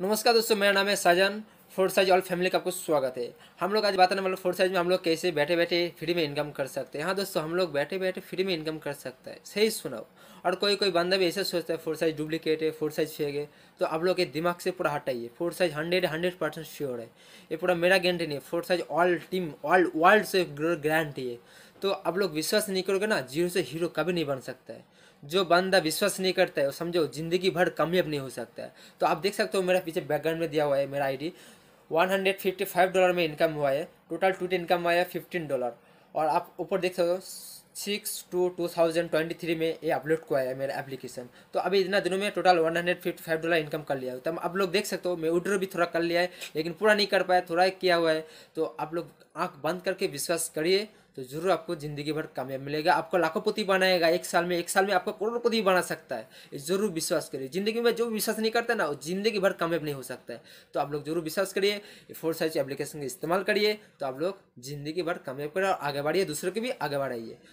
नमस्कार दोस्तों मेरा नाम है Sajan fourth size all family का आपको स्वागत है हम लोग आज बात करने वाले फोर्थ साइज में हम लोग कैसे बैठे बैठे फ्री में इनकम कर सकते हैं हाँ दोस्तों हम लोग बैठे बैठे फ्री में इनकम कर सकता है सही सुनाओ और कोई कोई बंदा भी ऐसा सोचता है फोर साइज डुप्लीकेट है फोर साइज फेक है तो आप लोग के दिमाग से पूरा हटाइए four size hundred hundred percent sure है ये पूरा मेरा गारंटी नहीं है four size all team all world से गारंटी है तो आप लोग विश्वास नहीं करोगे ना जीरो से हीरो कभी नहीं बन सकता है जो बंदा विश्वास नहीं करता है वो समझो ज़िंदगी भर कामयाब नहीं हो सकता है तो आप देख सकते हो मेरा पीछे बैकग्राउंड में दिया हुआ है मेरा आईडी 155 डॉलर में इनकम हुआ है टोटल टूट इनकम हुआ है 15 डॉलर और आप ऊपर देख सकते हो six two two thousand twenty three में ये अपलोड हुआ है मेरा एप्लीकेशन तो अभी इतना दिनों में total one hundred fifty five dollar income कर लिया है तो आप लोग देख सकते हो मैं उड्रो भी थोड़ा कर लिया है लेकिन पूरा नहीं कर पाया थोड़ा किया हुआ है तो आप लोग आँख बंद करके विश्वास करिए तो जरूर आपको ज़िंदगी भर कामयाब मिलेगा आपको लाखों पति बनाएगा एक साल में एक साल में आपको करोड़पति बना सकता है जरूर विश्वास करिए जिंदगी में जो विश्वास नहीं करता ना वो जिंदगी भर कामयाब नहीं हो सकता है तो आप लोग जरूर विश्वास करिए फोर साइज एप्लीकेशन का इस्तेमाल करिए तो आप लोग जिंदगी भर कामयाब करें और आगे बढ़िए दूसरों के भी आगे बढ़ाइए